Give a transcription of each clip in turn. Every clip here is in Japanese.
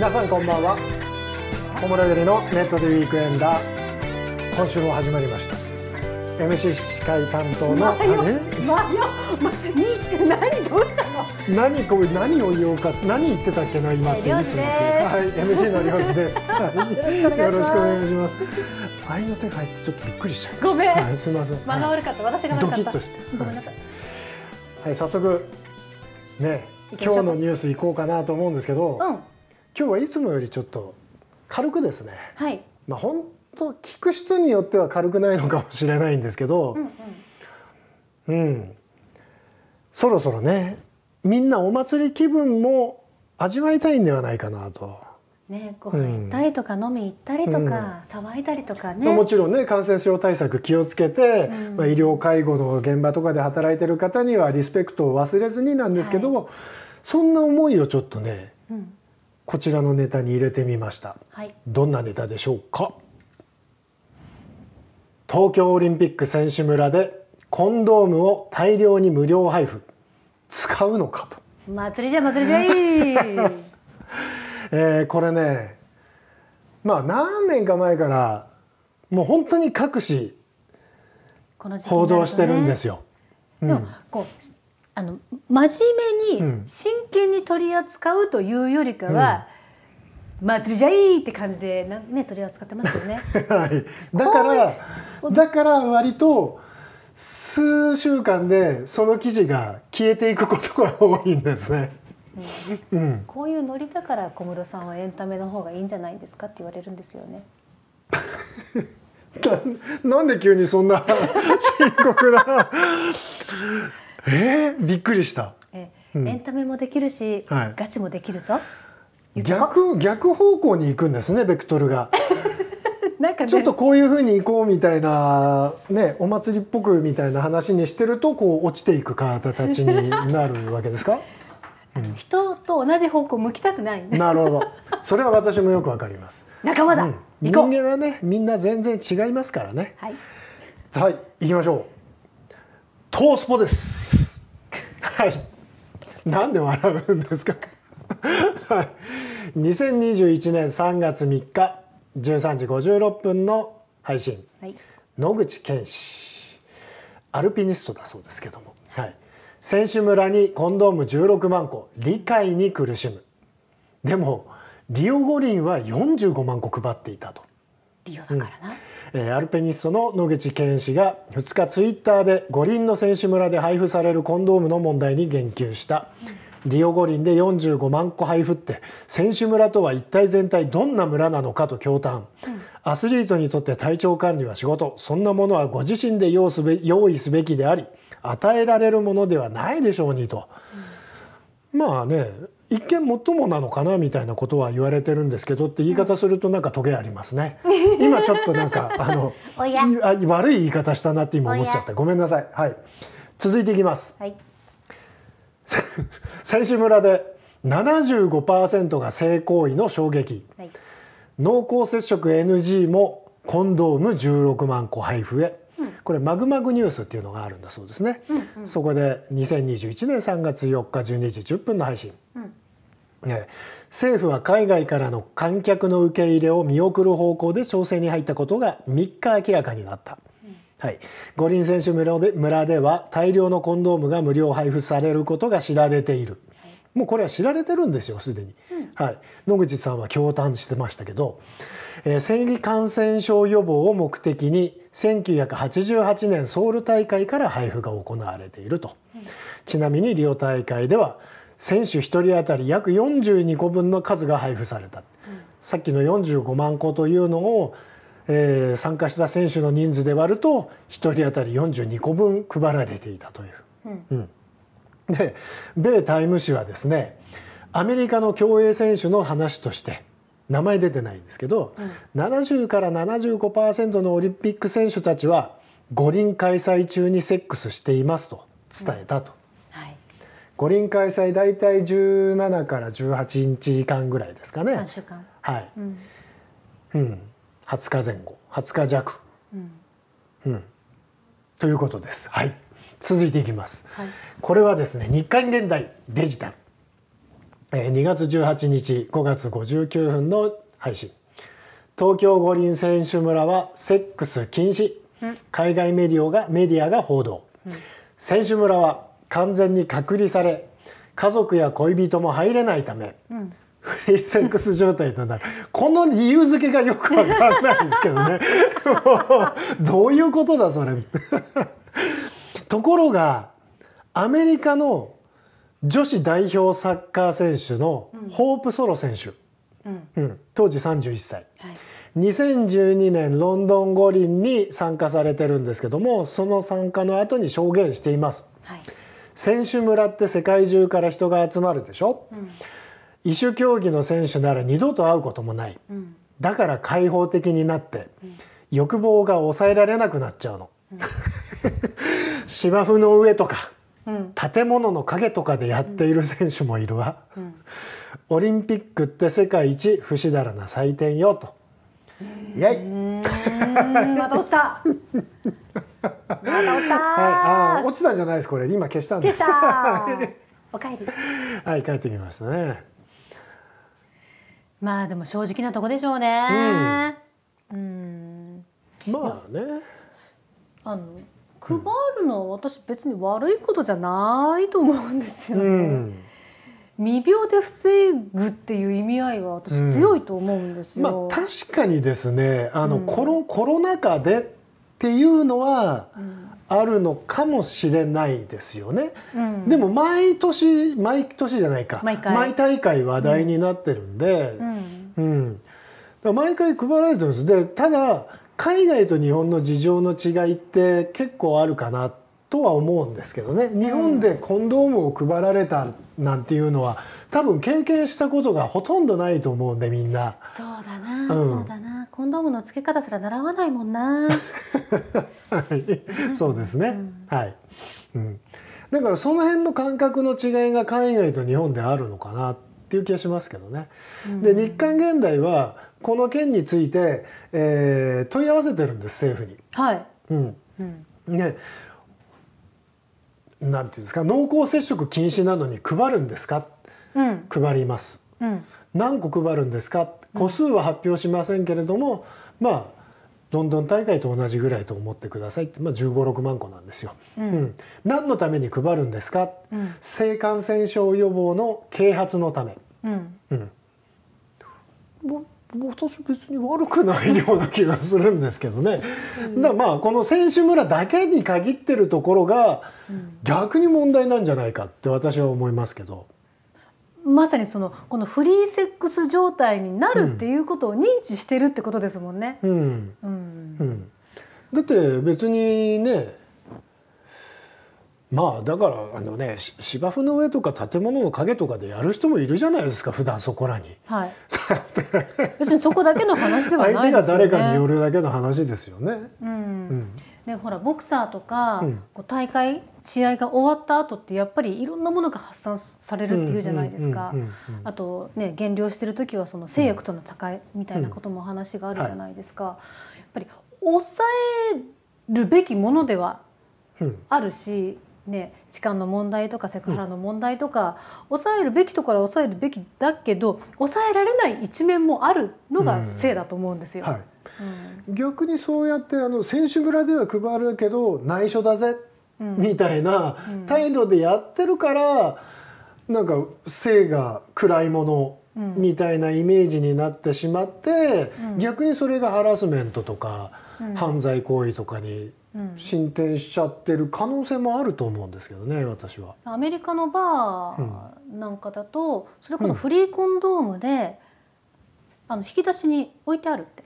皆さんこんばんは小村ゆりのネットでウィークエンダー今週も始まりました MC 司会担当の何どうしたの何これ何を言おうか何言ってたっけな今っていつはい MC のり漁師です よろしくお願いします愛の手が入ってちょっとびっくりしちゃいましたごめん、はい、すみません間が悪かった、はい、私が悪かったごめんなさい、はい、はい、早速ね今日のニュースいこうかなと思うんですけど、うん今日はいつもよりちょっと軽くですね、はい、まあ本当聞く人によっては軽くないのかもしれないんですけど、うん、うんうん、そろそろねみんなお祭り気分も味わいたいんではないかなと。ね、ご飯行ったりとか飲み行ったりとか、うん、騒いだりとかね、もちろんね感染症対策気をつけて、うん、まあ、医療介護の現場とかで働いてる方にはリスペクトを忘れずになんですけども、はい、そんな思いをちょっとね、うんこちらのネタに入れてみました、はい、どんなネタでしょうか東京オリンピック選手村でコンドームを大量に無料配布使うのかと祭りじゃ祭りじゃい、えー、これねまあ何年か前からもう本当に各紙報道してるんですよ。でもこうあの真面目に真剣に取り扱うというよりかは、うん、祭りじゃいいって感じでなね取り扱ってますよね。はい、だからだから割と数週間でその記事が消えていくことが多いんですね。うん、うん、こういうノリだから小室さんはエンタメの方がいいんじゃないんですかって言われるんですよね。ななんで急にそんな 深刻なえー、びっくりした、えー、エンタメもできるし、ガチもできるぞ、逆逆方向に行くんですねベクトルが なんか、ね、ちょっとこういうふうに行こうみたいな、ね、お祭りっぽくみたいな話にしてるとこう落ちていく形になるわけですか 人と同じ方向向きたくない、ね、なるほどそれは私もよくわかります仲間だ、うん、人間はねみんな全然違いますからねはい、はい、行きましょうトースポです。はい。なんで笑うんですか。はい。2021年3月3日13時56分の配信。はい、野口健司、アルピニストだそうですけども。はい。選手村にコンドーム16万個理解に苦しむ。でもリオ五輪は45万個配っていたと。リオだからな。うんえアルペニストの野口健氏が2日ツイッターで五輪の選手村で配布されるコンドームの問題に言及した。ディオ五輪で45万個配布って選手村とは一体全体どんな村なのかと驚嘆、うん、アスリートにとって体調管理は仕事そんなものはご自身で用意すべきであり与えられるものではないでしょうにと。うんまあね一見もっともなのかなみたいなことは言われてるんですけどって言い方するとなんかトゲありますね。今ちょっとなんかあの悪い言い方したなって今思っちゃった。ごめんなさい。はい。続いていきます。はい、選 手村で75%が性行為の衝撃、はい、濃厚接触 NG もコンドーム16万個配布へこれマグマグニュースっていうのがあるんだそうですね、うんうん、そこで2021年3月4日12時10分の配信、うんね、政府は海外からの観客の受け入れを見送る方向で調整に入ったことが3日明らかになった。はい、五輪選手村で村では大量のコンドームが無料配布されることが知られている、もうこれは知られてるんですよすでに、うん、はい、野口さんは驚嘆してましたけど、えー、生感染症予防を目的に1988年ソウル大会から配布が行われていると、うん、ちなみにリオ大会では選手1人当たり約42個分の数が配布された、うん、さっきの45万個というのを、えー、参加した選手の人数で割ると1人当たり42個分配られていたという。うんで米タイム誌はですねアメリカの競泳選手の話として名前出てないんですけど、うん、70から75%のオリンピック選手たちは五輪開催中にセックスしていますと伝えたと、うんはい、五輪開催大体17から18日間ぐらいですかね3週間はい、うん、うん、20日前後20日弱、うん、うん、ということですはい。続いていきます、はい、これはですね日刊現代デジタル、えー、2月18日5月59分の配信東京五輪選手村はセックス禁止海外メディアがメディアが報道、選手村は完全に隔離され家族や恋人も入れないため、うん、フリーセックス状態となるこの理由付けがよくわからないんですけどね どういうことだそれところがアメリカの女子代表サッカー選手のホープ・ソロ選手、うんうん、当時31歳、はい、2012年ロンドン五輪に参加されてるんですけどもその参加の後に証言しています、はい、選手村って世界中から人が集まるでしょ、うん、異種競技の選手なら二度と会うこともない、うん、だから開放的になって、欲望が抑えられなくなっちゃうの。芝生の上とか、うん、建物の影とかでやっている選手もいるわ、うん、オリンピックって世界一不死だらな祭典よとイエイまた落ちた また落ちた、はい、あ落ちたんじゃないですこれ今消したんです おかえりはい帰ってきましたねまあでも正直なとこでしょうねうん、うん、まあねあの配るのは私別に悪いことじゃないと思うんですよね。うん、未病で防ぐっていう意味合いは私強いと思うんですよ。うん、まあ、確かにですねあの、うん、コロコロナ禍でっていうのは、あるのかもしれないですよね、うん、でも毎年毎年じゃないか毎大会話題になってるんで、うん、うん、だから毎回配られてるんですでただ海外と日本の事情の違いって結構あるかなとは思うんですけどね日本でコンドームを配られたなんていうのは多分経験したことがほとんどないと思うんでみんなそうだな、うん、そうだなコンドームの付け方すら習わないもんなはいそうですね、うん、はい、うん、だからその辺の感覚の違いが海外と日本であるのかなっていう気がしますけどね、うん、で日韓現代はこの件について、えー、問い合わせてるんです政府に。はい、うんねなんていうんですか濃厚接触禁止なのに配るんですか、うん、配ります、うん、何個配るんですか個数は発表しませんけれども、うん、まあどんどん大会と同じぐらいと思ってくださいって、まあ、十五六万個なんですよ、うん、うん、何のために配るんですか、うん、性感染症予防の啓発のため、うんうん、私別に悪くないような気がするんですけどね、うん、だまあこの選手村だけに限ってるところが逆に問題なんじゃないかって私は思いますけど。まさにそのこのフリーセックス状態になるっていうことを認知してるってことですもんね。うん、うんうん、だって別にねまあだからあのね芝生の上とか建物の陰とかでやる人もいるじゃないですか普段そこらに。はい、別にそこだけの話ではないですよね。相手が誰かによるだけの話ですよね。うん、うんでほらボクサーとか、うん、こう大会試合が終わった後ってやっぱりいろんなものが発散されるっていうじゃないですかあとね減量してる時はその性欲との戦いみたいなことも話があるじゃないですか、やっぱり抑えるべきものではあるし、ね、痴漢の問題とかセクハラの問題とか、うん、抑えるべきところは抑えるべきだけど抑えられない一面もあるのがいだと思うんですよ。うんはいうん、逆にそうやってあの選手村では配るけど内緒だぜ、みたいな態度でやってるから、うん、なんか性が暗いものうん、みたいなイメージになってしまって、うん、逆にそれがハラスメントとか、うん、犯罪行為とかに進展しちゃってる可能性もあると思うんですけどね私は。アメリカのバーなんかだと、それこそフリーコンドームで、あの引き出しに置いてあるって。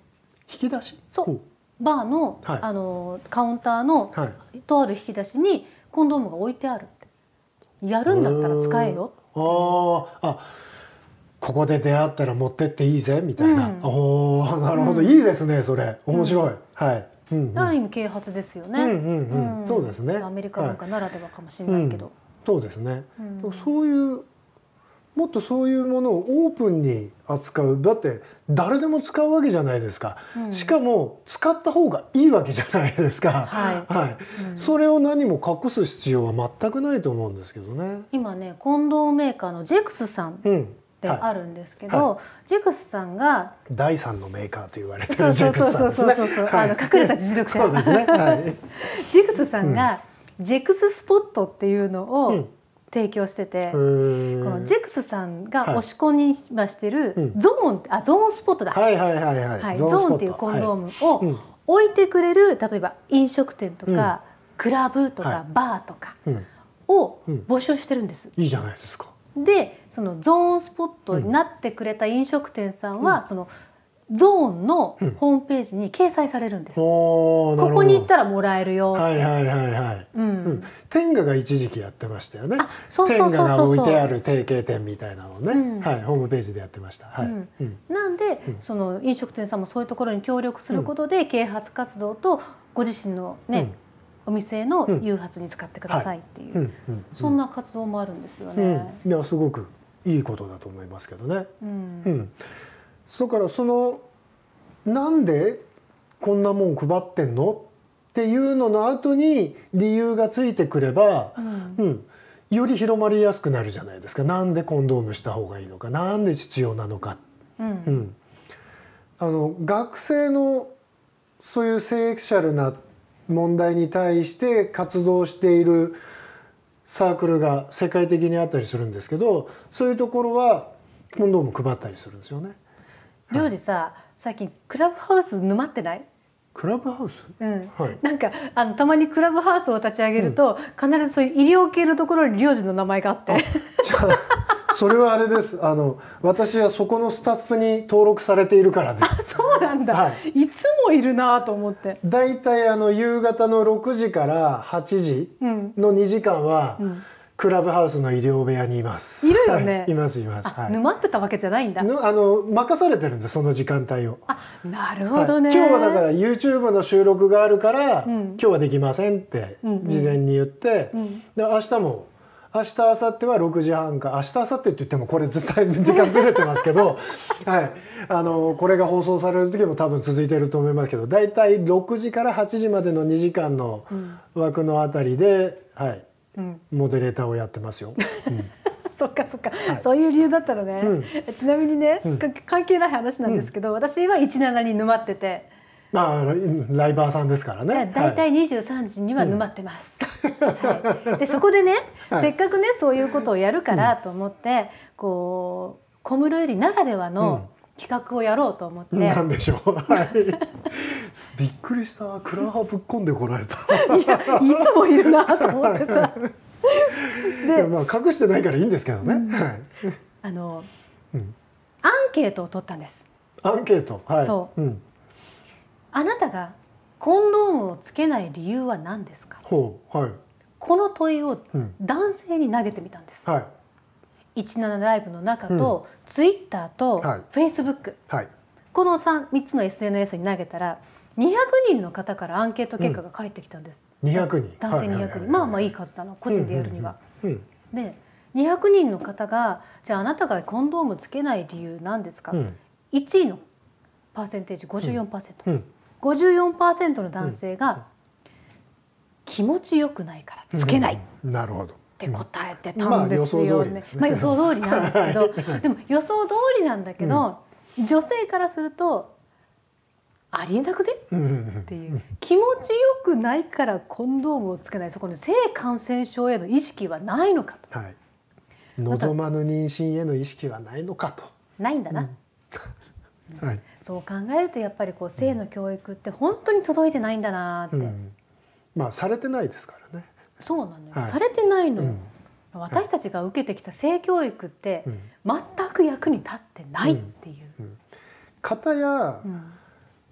引き出しそうバーのはい、あのカウンターの、はい、とある引き出しにコンドームが置いてあるってやるんだったら使えよああここで出会ったら持ってっていいぜみたいな、うん、おなるほど、うん、いいですねそれ面白い、うん、はいある意味啓発ですよね、うんうんそうですねアメリカなんかならではかもしれないけど、はいうん、そうですね、うん、そういうもっとそういうものをオープンに扱うだって誰でも使うわけじゃないですか、うん、しかも使った方がいいわけじゃないですか、はいはい、うん、それを何も隠す必要は全くないと思うんですけどね今ね近藤メーカーのジェクスさん、うんってあるんですけど、はい、ジェクスさんが第三のメーカーと言われてるジェクスさんですね。あの隠れた実力者、そうですね。はい、ジェクスさんが、ジェクススポットっていうのを提供してて、うん、このジェクスさんが押し込みしてるゾーン、はいあゾーンスポットだ。はいはいはいはい。はい、ゾーンっていうコンドームを置いてくれる、例えば飲食店とか、うん、クラブとか、バーとかを募集してるんです。いいじゃないですか。でそのゾーンスポットになってくれた飲食店さんは、うん、そのゾーンのホームページに掲載されるんです。うん、ここに行ったらもらえるよはいはいはいはい。うん。天下が一時期やってましたよね。あ、そうそうそうそう。置いてある提携店みたいなのね、うん、はいホームページでやってました。はい。なんで、その飲食店さんもそういうところに協力することで、啓発活動とご自身のね、お店の誘発に使ってくださいっていう、そんな活動もあるんですよね。いやすごくいいことだと思いますけどね。うん、うん、だからそのなんでこんなもん配ってんのっていうのの後に理由がついてくれば、うん、うん、より広まりやすくなるじゃないですか。なんでコンドームした方がいいのか、なんで必要なのか。うん、うん、あの学生のそういうセクシャルな問題に対して活動しているサークルが世界的にあったりするんですけどそういうところは今度も配ったりするんですよね。領事さ、はい、最近クラブハウス沼ってないクラブハウス、うんはい、なんかあのたまにクラブハウスを立ち上げると、うん、必ずそういう医療系のところに領事の名前があってじゃあそれはあれですあの私はそこのスタッフに登録されているからですあそうなんだ、はい、いつもいるなと思ってだいたいあの夕方の6時から8時の2時間は、うん、クラブハウスの医療部屋にいます。いるよね。はい、いますいます、はい。沼ってたわけじゃないんだ。あの任されてるんでその時間帯を。あ、なるほどね、はい、今日はだから YouTube の収録があるから、うん、今日はできませんって事前に言って、うんうん、で明日も明日明後日は6時半か明日明後日って言ってもこれ絶対時間ずれてますけど、はい、あのこれが放送される時も多分続いてると思いますけど大体6時から8時までの2時間の枠のあたりで、はい、うん、モデレーターをやってますよ。うんそっかそっか、はい、そういう理由だったらね、うん、ちなみにね、うん、関係ない話なんですけど、私は17に沼ってて、あライバーさんですからね。だいたい23時には沼ってます。うん、はい、でそこでね、はい、せっかくねそういうことをやるからと思って、うん、こう小室よりならではの、企画をやろうと思って。なんでしょう。はい、びっくりした。クラハぶっこんでこられた。いや、いつもいるなと思ってさ。で、まあ隠してないからいいんですけどね。うんはい、あの、うん、アンケートを取ったんです。アンケート。はい、そう。うんあなたがコンドームをつけない理由は何ですか、はい、この問いを男性に投げてみたんです、うんはい、17ライブの中と、うん、ツイッターとフェイスブック、はい、この 3, 3つの SNS に投げたら200人の方からアンケート結果が返ってきたんです、うん、200人男性200人、まあまあいい数だな個人でやるには。うんうんうん、で200人の方がじゃああなたがコンドームつけない理由何ですか、うん、1位のパーセンテージ54%、うんうん54%の男性が、気持ちよくないからつけない、なるほどって答えてたんですよね。まあ予想通り、なんですけど、はい、でも予想通りなんだけど、うん、女性からするとありえなくね、うん、っていう気持ちよくないからコンドームをつけないそこに性感染症への意識はないのかと。はい、望まぬ妊娠への意識はないのかと。ないんだな。うんはい、そう考えるとやっぱりこう性の教育って本当に届いてないんだなって、うん、まあされてないですからねそうなのよ、はい、されてないのよ、うん、私たちが受けてきた性教育って全く役に立ってないっていう、うん、方や、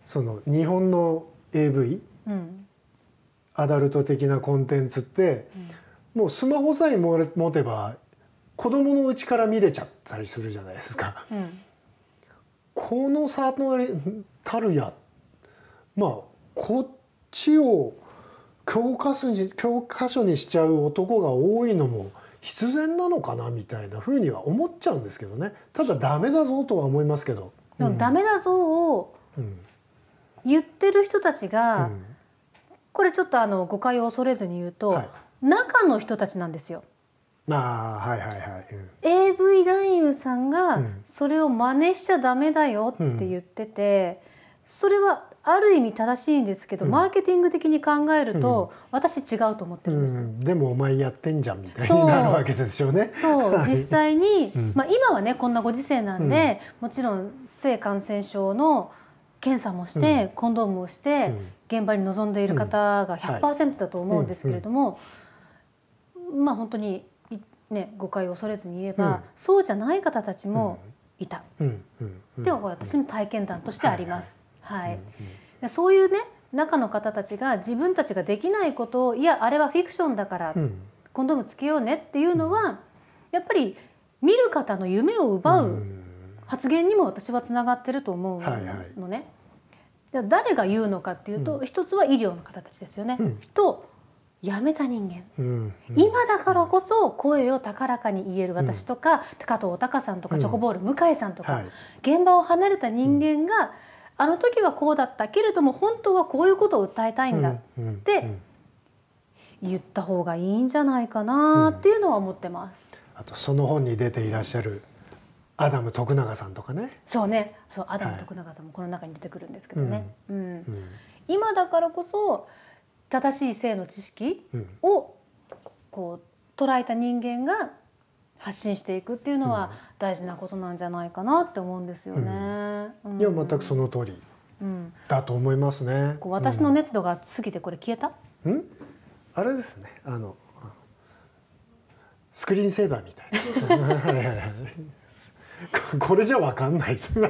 その日本の AV、うん、アダルト的なコンテンツって、もうスマホさえ持てば子供のうちから見れちゃったりするじゃないですか、うんこの差のたるやまあこっちを教科書に教科書にしちゃう男が多いのも必然なのかなみたいなふうには思っちゃうんですけどねただダメだぞとは思いますけど。でもダメだぞを言ってる人たちが、うん、これちょっとあの誤解を恐れずに言うと、はい、中の人たちなんですよ。あはいはいはい、うん、AV 男優さんがそれを真似しちゃダメだよって言ってて、うん、それはある意味正しいんですけど、うん、マーケティング的に考えると、私違うと思ってるんです、でもお前やってんじゃんみたいになるわけですよね。そう 実際に、まあ、今はねこんなご時世なんで、もちろん性感染症の検査もして、コンドームをして、現場に臨んでいる方が100%だと思うんですけれども、まあ本当にね、誤解を恐れずに言えば、うん、そうじゃない方たちもいた、うんでも私の体験談としてあります。はい、はい、そういうね中の方たちが自分たちができないことをいやあれはフィクションだから、コンドームつけようねっていうのはやっぱり見る方の夢を奪う発言にも私はつながってると思うのね。はいはい、誰が言うのかっていうと、うん、一つは医療の方たちですよね。と辞めた人間、うんうん、今だからこそ声を高らかに言える私とか、うん、加藤隆さんとかチョコボール、向井さんとか、はい、現場を離れた人間が、あの時はこうだったけれども本当はこういうことを訴えたいんだって言った方がいいんじゃないかなっていうのは思ってます。あとその本に出ていらっしゃるアダム徳永さんとかね。そうね、そうアダム徳永さんもこの中に出てくるんですけどね。はい、うん今だからこそ正しい性の知識をこう捉えた人間が発信していくっていうのは大事なことなんじゃないかなって思うんですよね。うん、いや全くその通りだと思いますね。うん、こう私の熱度が過ぎてこれ消えた？うん、あれですね。あのスクリーンセーバーみたいな。これじゃわかんないです。モ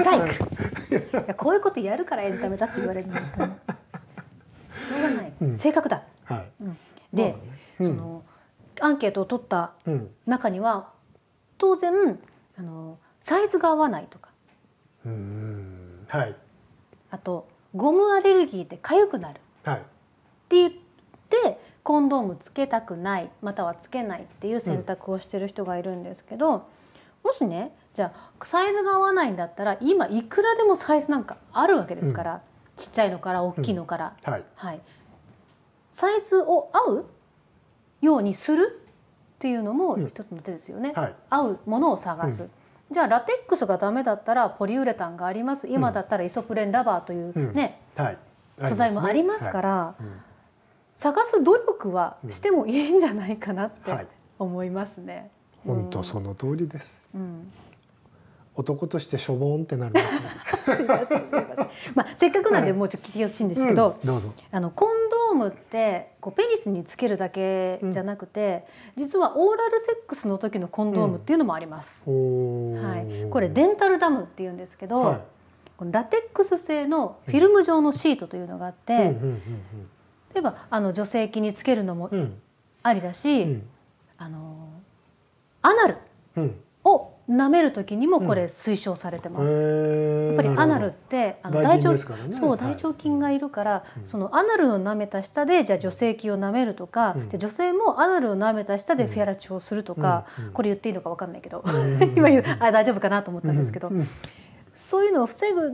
ザイク。こういうことやるからエンタメだって言われるんだった。正確だ。はい、で、そのアンケートを取った中には、当然あのサイズが合わないとか、はい、あとゴムアレルギーで痒くなる、はい、って言ってコンドームつけたくないまたはつけないっていう選択をしてる人がいるんですけど、もしねじゃあサイズが合わないんだったら今いくらでもサイズなんかあるわけですから、うん、ちっちゃいのから大きいのから、うん、はい、はい、サイズを合うようにするっていうのも一つの手ですよね、うんはい、合うものを探す、うん、じゃあラテックスがダメだったらポリウレタンがあります今だったらイソプレンラバーというね、はい、素材もありますから、はい、探す努力はしてもいいんじゃないかなって思いますね。本当その通りです、うん、男としてしょぼんってなるんですね。まあせっかくなんでもうちょっと聞きほしいんですけど、うん、どあのコンドームってこうペニスにつけるだけじゃなくて、うん、実はオーラルセックスの時のコンドームっていうのもあります。うん、はい。これデンタルダムって言うんですけど、はい、このラテックス製のフィルム状のシートというのがあって、例えばあの女性器につけるのもありだし、あのアナル。うん舐める時にもこれ推奨されてます。うん、やっぱりアナルってあの大腸、ね、そう大腸菌がいるから、はい、そのアナルを舐めた下でじゃあ女性器を舐めるとか、うん、じゃ女性もアナルを舐めた下でフィアラチをするとか、うん、これ言っていいのかわかんないけど、今言うあ大丈夫かなと思ったんですけど、そういうのを防ぐっ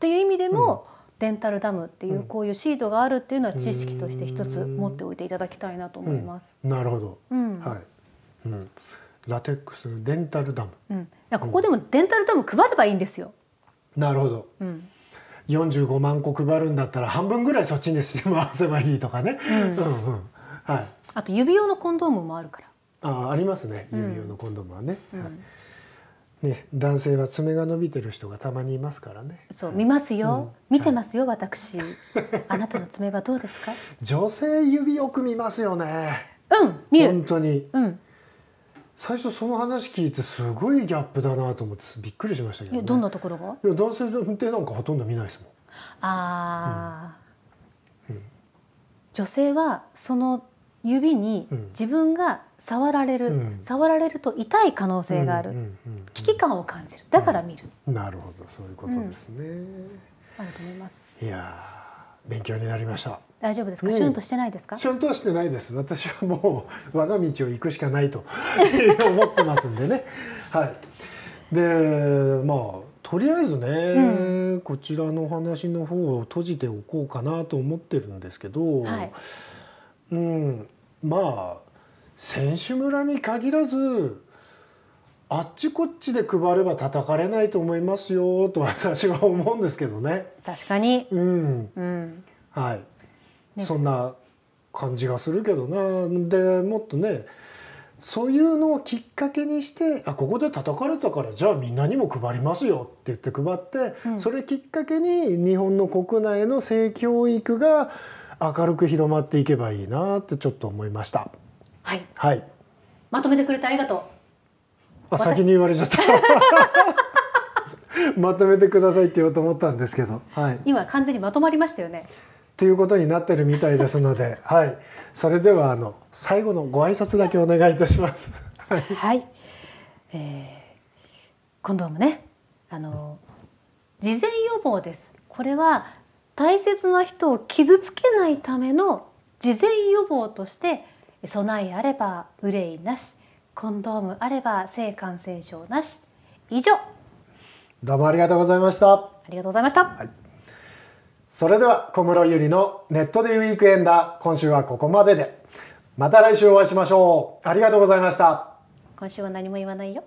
ていう意味でも。デンタルダムっていうこういうシートがあるっていうのは知識として一つ持っておいていただきたいなと思います。なるほど、はい、うんラテックスデンタルダム、うん、いやここでもデンタルダム配ればいいんですよ、なるほど、うん、45万個配るんだったら半分ぐらいそっちにしまわせばいいとかね、あと指用のコンドームもあるからあありますね指用のコンドームはね、うんはいね、男性は爪が伸びてる人がたまにいますからね。そう、見ますよ。うん、見てますよ、はい、私。あなたの爪はどうですか。女性指よく見ますよね。うん、見る。本当に。うん。最初その話聞いてすごいギャップだなと思ってびっくりしましたけど、ね、どんなところがいや男性の運転なんかほとんど見ないですもんあ、うんうん、女性はその指に自分が触られる、うん、触られると痛い可能性がある、うんうんうんうん、危機感を感じるだから見る、なるほどそういうことですね、あると思いますいや勉強になりました。大丈夫ですか、うん、シュンとしてないですかシュンとはしてないです私はもう我が道を行くしかないと 思ってますんでねはいでまあとりあえずね、うん、こちらの話の方を閉じておこうかなと思ってるんですけど、はい、うんまあ選手村に限らずあっちこっちで配れば叩かれないと思いますよと私は思うんですけどね。確かに。うん。うん、はい、ね、そんな感じがするけどな。でもっとね。そういうのをきっかけにしてあここで叩かれたからじゃあみんなにも配りますよって言って配って、うん、それきっかけに日本の国内の性教育が明るく広まっていけばいいなってちょっと思いました。はい、はい、まとめてくれてありがとうあ先に言われちゃった まとめてくださいって言おうと思ったんですけど、はい、今完全にまとまりましたよね。ということになってるみたいですので、はい、それではあの最後のご挨拶だけお願いいたします。はい、えー、今度もね、あの事前予防です。これは大切な人を傷つけないための事前予防として備えあれば憂いなしコンドームあれば性感染症なし以上どうもありがとうございましたありがとうございました、はい、それでは小室由里のネットでウィークエンダー今週はここまででまた来週お会いしましょうありがとうございました今週は何も言わないよ